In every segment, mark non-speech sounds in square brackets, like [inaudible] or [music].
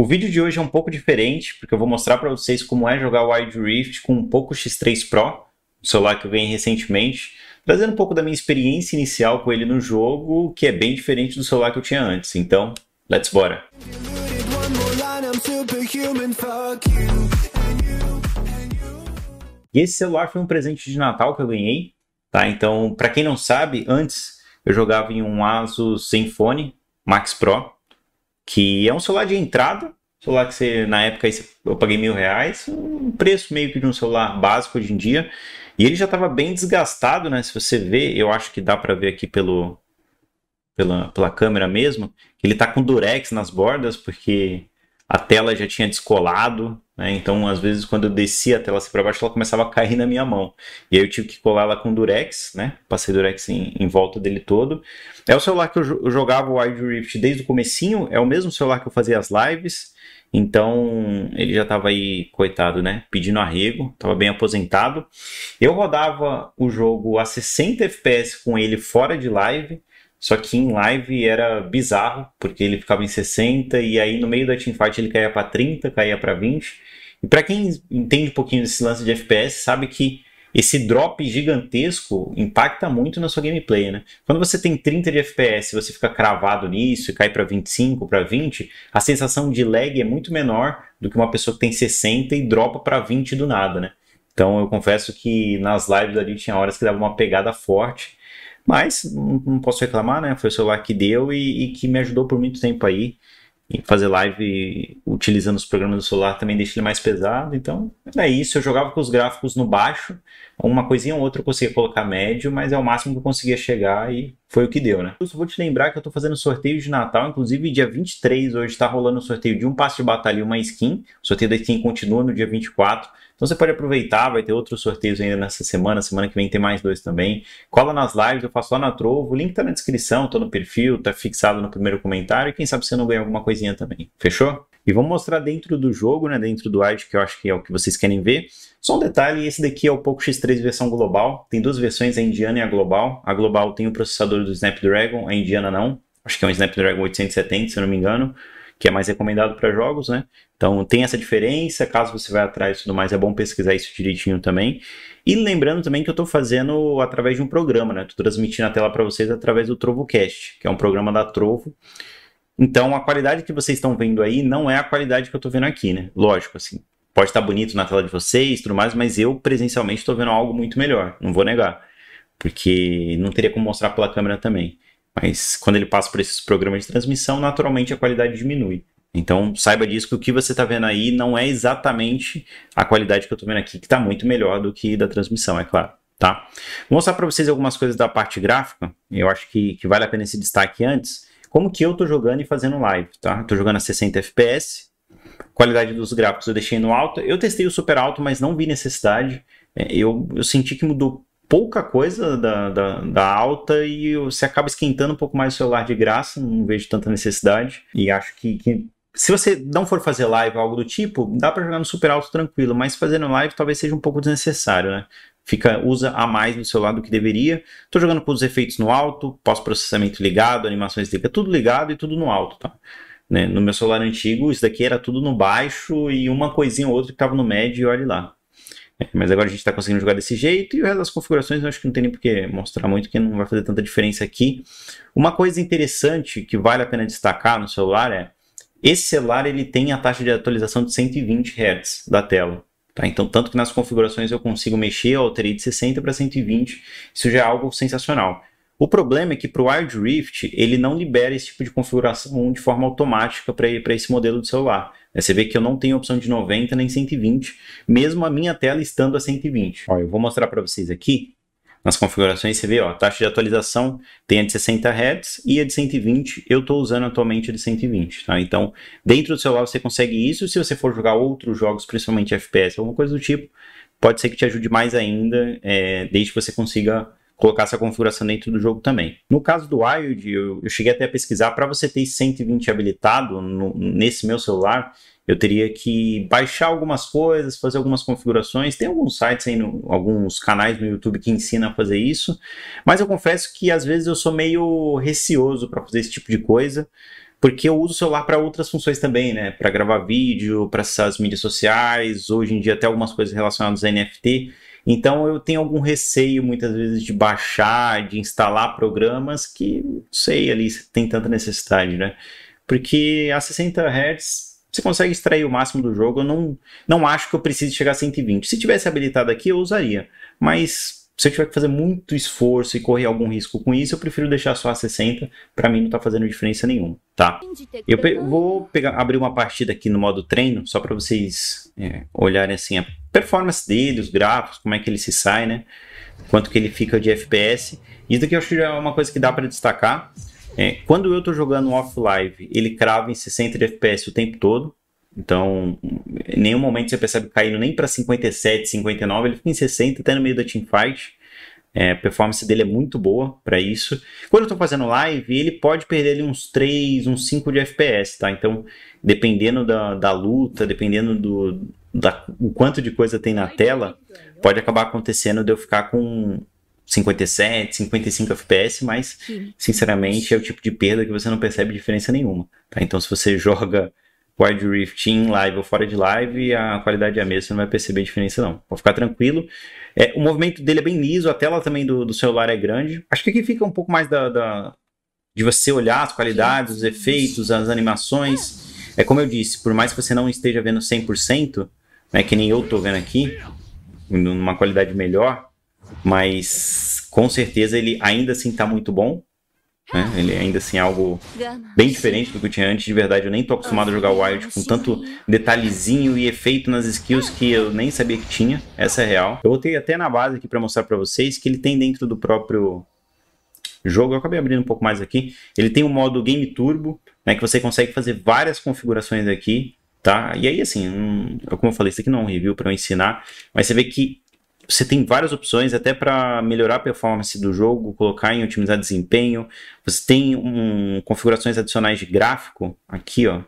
O vídeo de hoje é um pouco diferente, porque eu vou mostrar para vocês como é jogar Wild Rift com um Poco X3 Pro, um celular que eu ganhei recentemente, trazendo um pouco da minha experiência inicial com ele no jogo, que é bem diferente do celular que eu tinha antes. Então, let's bora! E esse celular foi um presente de Natal que eu ganhei, tá? Então, para quem não sabe, antes eu jogava em um Asus Zenfone Max Pro, que é um celular de entrada, celular que você, na época eu paguei mil reais, um preço meio que de um celular básico hoje em dia, e ele já estava bem desgastado, né? Se você vê, eu acho que dá para ver aqui pelo, pela, pela câmera mesmo, ele tá com durex nas bordas, porque a tela já tinha descolado, né? Então, às vezes, quando eu descia a tela assim para baixo, ela começava a cair na minha mão. E aí eu tive que colar ela com durex, né? Passei durex em, em volta dele todo. É o celular que eu, eu jogava o Wide Rift desde o comecinho, é o mesmo celular que eu fazia as lives. Então, ele já estava aí, coitado, né? Pedindo arrego, estava bem aposentado. Eu rodava o jogo a 60 FPS com ele fora de live. Só que em live era bizarro, porque ele ficava em 60 e aí no meio da teamfight ele caía para 30, caía para 20. E para quem entende um pouquinho desse lance de FPS, sabe que esse drop gigantesco impacta muito na sua gameplay, né? Quando você tem 30 de FPS, você fica cravado nisso e cai para 25, para 20, a sensação de lag é muito menor do que uma pessoa que tem 60 e dropa para 20 do nada, né? Então eu confesso que nas lives ali tinha horas que dava uma pegada forte mas não, não posso reclamar, né? Foi o celular que deu e, e que me ajudou por muito tempo aí. E fazer live utilizando os programas do celular também deixa ele mais pesado. Então, é isso. Eu jogava com os gráficos no baixo. Uma coisinha ou outra eu conseguia colocar médio, mas é o máximo que eu conseguia chegar e foi o que deu, né? Eu só vou te lembrar que eu tô fazendo sorteio de Natal, inclusive dia 23 hoje tá rolando o sorteio de um passe de batalha e uma skin. O sorteio da skin continua no dia 24. Então você pode aproveitar, vai ter outros sorteios ainda nessa semana, semana que vem tem mais dois também. Cola nas lives, eu faço lá na Trovo, o link tá na descrição, tá no perfil, tá fixado no primeiro comentário e quem sabe você não ganha alguma coisinha também. Fechou? E vou mostrar dentro do jogo, né, dentro do AID, que eu acho que é o que vocês querem ver. Só um detalhe, esse daqui é o Poco X3 versão global. Tem duas versões, a indiana e a global. A global tem o processador do Snapdragon, a indiana não. Acho que é um Snapdragon 870, se eu não me engano, que é mais recomendado para jogos, né? Então tem essa diferença, caso você vá atrás e tudo mais, é bom pesquisar isso direitinho também. E lembrando também que eu estou fazendo através de um programa, né? Estou transmitindo a tela para vocês através do TrovoCast, que é um programa da Trovo então, a qualidade que vocês estão vendo aí não é a qualidade que eu estou vendo aqui, né? Lógico, assim, pode estar bonito na tela de vocês, tudo mais, mas eu presencialmente estou vendo algo muito melhor, não vou negar, porque não teria como mostrar pela câmera também. Mas quando ele passa por esses programas de transmissão, naturalmente a qualidade diminui. Então saiba disso que o que você está vendo aí não é exatamente a qualidade que eu estou vendo aqui, que está muito melhor do que da transmissão, é claro. Tá? Vou mostrar para vocês algumas coisas da parte gráfica, eu acho que, que vale a pena esse destaque antes. Como que eu tô jogando e fazendo live, tá? tô jogando a 60 FPS, qualidade dos gráficos eu deixei no alto. Eu testei o super alto, mas não vi necessidade. É, eu, eu senti que mudou pouca coisa da, da, da, alta e você acaba esquentando um pouco mais o celular de graça, não vejo tanta necessidade. E acho que, que se você não for fazer live algo do tipo, dá para jogar no super alto tranquilo, mas fazendo live talvez seja um pouco desnecessário, né? fica usa a mais no celular do que deveria. Estou jogando com os efeitos no alto, pós-processamento ligado, animações ligadas, tudo ligado e tudo no alto, tá? Né? No meu celular antigo, isso daqui era tudo no baixo e uma coisinha ou outra que estava no médio e olhe lá. É, mas agora a gente está conseguindo jogar desse jeito e o resto das configurações eu acho que não tem nem porque mostrar muito, que não vai fazer tanta diferença aqui. Uma coisa interessante que vale a pena destacar no celular é esse celular ele tem a taxa de atualização de 120 Hz da tela. Tá? Então, tanto que nas configurações eu consigo mexer, eu alterei de 60 para 120, isso já é algo sensacional. O problema é que para o Wild Rift ele não libera esse tipo de configuração de forma automática para esse modelo de celular. Né? Você vê que eu não tenho opção de 90 nem 120, mesmo a minha tela estando a 120. Ó, eu vou mostrar para vocês aqui nas configurações, você vê, ó, a taxa de atualização tem a de 60 Hz e a de 120, eu estou usando atualmente a de 120, tá? Então, dentro do celular você consegue isso, se você for jogar outros jogos, principalmente FPS, alguma coisa do tipo, pode ser que te ajude mais ainda, é, desde que você consiga colocar essa configuração dentro do jogo também. No caso do Wild, eu, eu cheguei até a pesquisar, para você ter 120 habilitado no, nesse meu celular, eu teria que baixar algumas coisas, fazer algumas configurações. Tem alguns sites aí, no, alguns canais no YouTube que ensinam a fazer isso, mas eu confesso que às vezes eu sou meio receoso para fazer esse tipo de coisa, porque eu uso o celular para outras funções também, né? Para gravar vídeo, para essas mídias sociais, hoje em dia até algumas coisas relacionadas a NFT. Então eu tenho algum receio muitas vezes de baixar, de instalar programas que, não sei, ali tem tanta necessidade, né? Porque a 60 Hz você consegue extrair o máximo do jogo. Eu não, não acho que eu precise chegar a 120. Se tivesse habilitado aqui, eu usaria. Mas se eu tiver que fazer muito esforço e correr algum risco com isso, eu prefiro deixar só a 60, para mim não tá fazendo diferença nenhuma, tá? Eu pe vou pegar, abrir uma partida aqui no modo treino, só para vocês é, olharem assim a performance dele, os gráficos, como é que ele se sai, né? Quanto que ele fica de FPS. Isso aqui eu acho que é uma coisa que dá para destacar. É, quando eu tô jogando off-live, ele crava em 60 de FPS o tempo todo, então, em nenhum momento você percebe caindo nem para 57, 59, ele fica em 60 até no meio da teamfight. É, a performance dele é muito boa para isso. Quando eu estou fazendo live, ele pode perder ali, uns 3, uns 5 de FPS, tá? Então, dependendo da, da luta, dependendo do da, o quanto de coisa tem na tela, pode acabar acontecendo de eu ficar com 57, 55 FPS, mas, sinceramente, é o tipo de perda que você não percebe diferença nenhuma, tá? Então, se você [laughs] joga Wide Rift em live ou fora de live, a qualidade é a mesma, você não vai perceber diferença não. Pode ficar tranquilo. É, o movimento dele é bem liso, a tela também do, do celular é grande. Acho que aqui fica um pouco mais da, da de você olhar as qualidades, os efeitos, as animações. É como eu disse, por mais que você não esteja vendo 100%, né, que nem eu estou vendo aqui, numa qualidade melhor, mas com certeza ele ainda assim está muito bom. Né? Ele ainda assim é algo bem diferente do que eu tinha antes. De verdade, eu nem tô acostumado a jogar Wild com tanto detalhezinho e efeito nas skills que eu nem sabia que tinha. Essa é real. Eu botei até na base aqui para mostrar para vocês que ele tem dentro do próprio jogo. Eu acabei abrindo um pouco mais aqui. Ele tem o um modo Game Turbo, né, que você consegue fazer várias configurações aqui, tá? E aí, assim, um, como eu falei, isso aqui não é um review para eu ensinar, mas você vê que você tem várias opções até para melhorar a performance do jogo, colocar em otimizar desempenho. Você tem um, configurações adicionais de gráfico aqui, ó.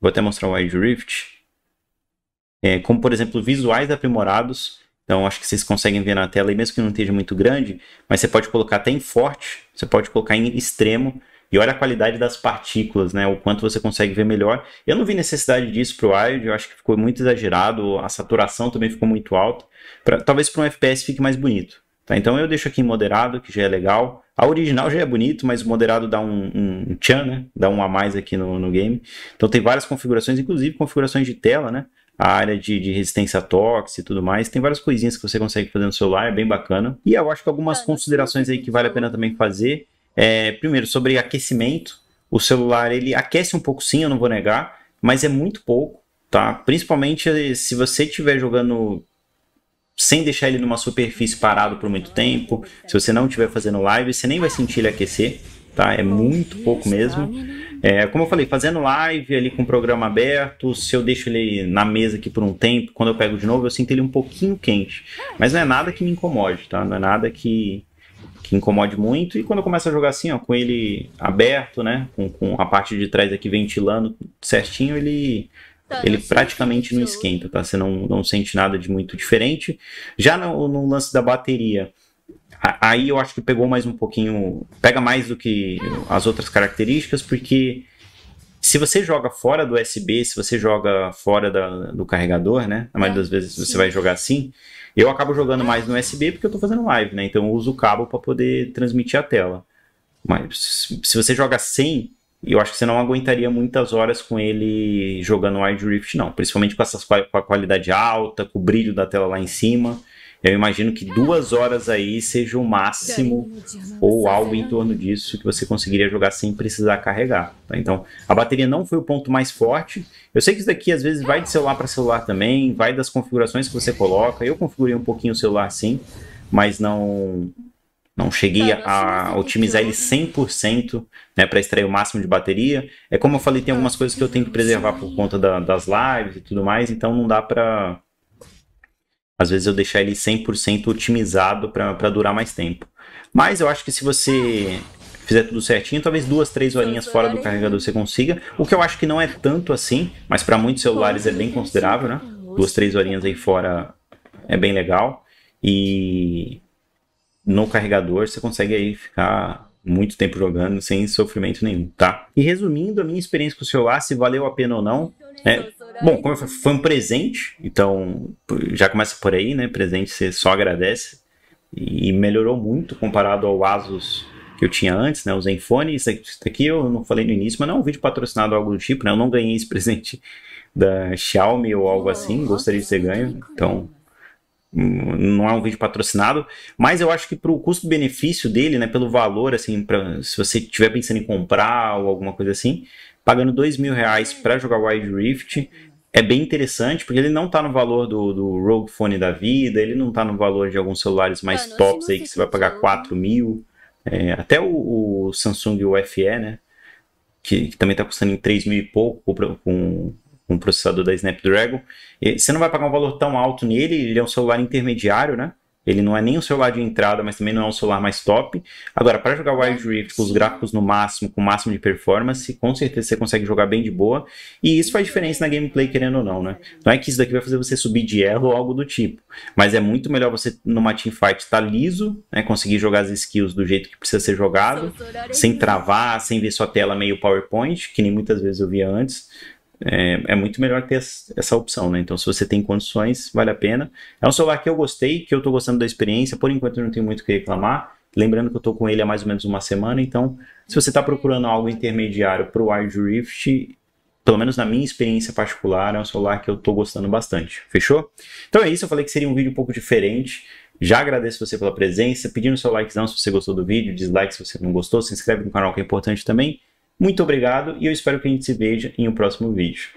Vou até mostrar o Wide Rift. É, como, por exemplo, visuais aprimorados. Então, acho que vocês conseguem ver na tela, e mesmo que não esteja muito grande, mas você pode colocar até em forte, você pode colocar em extremo, e olha a qualidade das partículas, né? O quanto você consegue ver melhor. Eu não vi necessidade disso para o IOD, eu acho que ficou muito exagerado, a saturação também ficou muito alta. Pra, talvez para um FPS fique mais bonito. Tá? Então eu deixo aqui em moderado, que já é legal. A original já é bonito, mas o moderado dá um, um, tchan, né? Dá um a mais aqui no, no game. Então tem várias configurações, inclusive configurações de tela, né? a área de, de resistência a e tudo mais. Tem várias coisinhas que você consegue fazer no celular, é bem bacana. E eu acho que algumas considerações aí que vale a pena também fazer é, primeiro, sobre aquecimento. O celular ele aquece um pouco sim, eu não vou negar, mas é muito pouco, tá? Principalmente eh, se você estiver jogando sem deixar ele numa superfície parado por muito tempo, se você não estiver fazendo live, você nem vai sentir ele aquecer, tá? É muito pouco mesmo. É, como eu falei, fazendo live ali com o programa aberto, se eu deixo ele na mesa aqui por um tempo, quando eu pego de novo, eu sinto ele um pouquinho quente. Mas não é nada que me incomode, tá? Não é nada que, que incomode muito. E quando eu começo a jogar assim, ó, com ele aberto, né? Com, com a parte de trás aqui ventilando certinho, ele tá, ele praticamente não esquenta, tá? Você não, não sente nada de muito diferente. Já no, no lance da bateria, a, aí eu acho que pegou mais um pouquinho, pega mais do que as outras características, porque se você joga fora do USB, se você joga fora da, do carregador, né? A maioria das é, vezes você vai jogar assim. Eu acabo jogando mais no USB porque eu estou fazendo live, né? Então eu uso o cabo para poder transmitir a tela. Mas se você joga sem, eu acho que você não aguentaria muitas horas com ele jogando Wide Rift, não. Principalmente com, essas, com a qualidade alta, com o brilho da tela lá em cima. Eu imagino que duas horas aí seja o máximo ou algo em torno disso que você conseguiria jogar sem precisar carregar. Tá? Então, a bateria não foi o ponto mais forte. Eu sei que isso daqui às vezes vai de celular para celular também, vai das configurações que você coloca. Eu configurei um pouquinho o celular sim, mas não não cheguei tá, a otimizar ele 100% né, para né, extrair o máximo de bateria. É como eu falei, tem tá, algumas coisas que eu tenho que preservar por conta da, das lives e tudo mais, então não dá para às vezes eu deixar ele 100% otimizado para durar mais tempo. Mas eu acho que se você fizer tudo certinho, talvez duas, três horinhas fora do carregador você consiga. O que eu acho que não é tanto assim, mas para muitos celulares é bem considerável, né? Duas, três horinhas aí fora é bem legal. E no carregador você consegue aí ficar muito tempo jogando sem sofrimento nenhum, tá? E resumindo a minha experiência com o celular, se valeu a pena ou não, é, é Bom, como foi um presente, então já começa por aí, né? Presente você só agradece. E melhorou muito comparado ao Asus que eu tinha antes, né? O Zenfone. Isso daqui eu não falei no início, mas não é um vídeo patrocinado ou algo do tipo, né? Eu não ganhei esse [laughs] presente da Xiaomi ou algo assim. Gostaria de ter ganho, então hum, não é um vídeo patrocinado, mas eu acho que para o custo-benefício dele, né, pelo valor, assim, pra, se você estiver pensando em comprar ou alguma coisa assim, pagando dois mil reais para jogar Wild Rift é bem interessante, porque ele não está no valor do, do Rogue Phone da vida, ele não está no valor de alguns celulares mais tops aí que você vai pagar quatro mil. É, até o, o, Samsung UFE, né? Que, que também está custando em 3 mil e pouco com, um o processador da Snapdragon. E você não vai pagar um valor tão alto nele, ele é um celular intermediário, né? Ele não é nem o celular de entrada, mas também não é um celular mais top. Agora, para jogar Wild Rift com os gráficos no máximo, com o máximo de performance, com certeza você consegue jogar bem de boa. E isso faz diferença na gameplay, querendo ou não, né? Não é que isso daqui vai fazer você subir de elo ou algo do tipo. Mas é muito melhor você, numa teamfight, estar tá liso, né? conseguir jogar as skills do jeito que precisa ser jogado, sem travar, sem ver sua tela meio PowerPoint, que nem muitas vezes eu via antes é, é, muito melhor ter essa opção, né? Então, se você tem condições, vale a pena. É um celular que eu gostei, que eu estou gostando da experiência, por enquanto eu não tenho muito o que reclamar. Lembrando que eu estou com ele há mais ou menos uma semana, então, se você está procurando algo intermediário para o Wild Rift, pelo menos na minha experiência particular, é um celular que eu estou gostando bastante. Fechou? Então é isso, eu falei que seria um vídeo um pouco diferente. Já agradeço você pela presença, pedindo seu likezão se você gostou do vídeo, dislike se você não gostou, se inscreve no canal que é importante também. Muito obrigado e eu espero que a gente se veja em um próximo vídeo.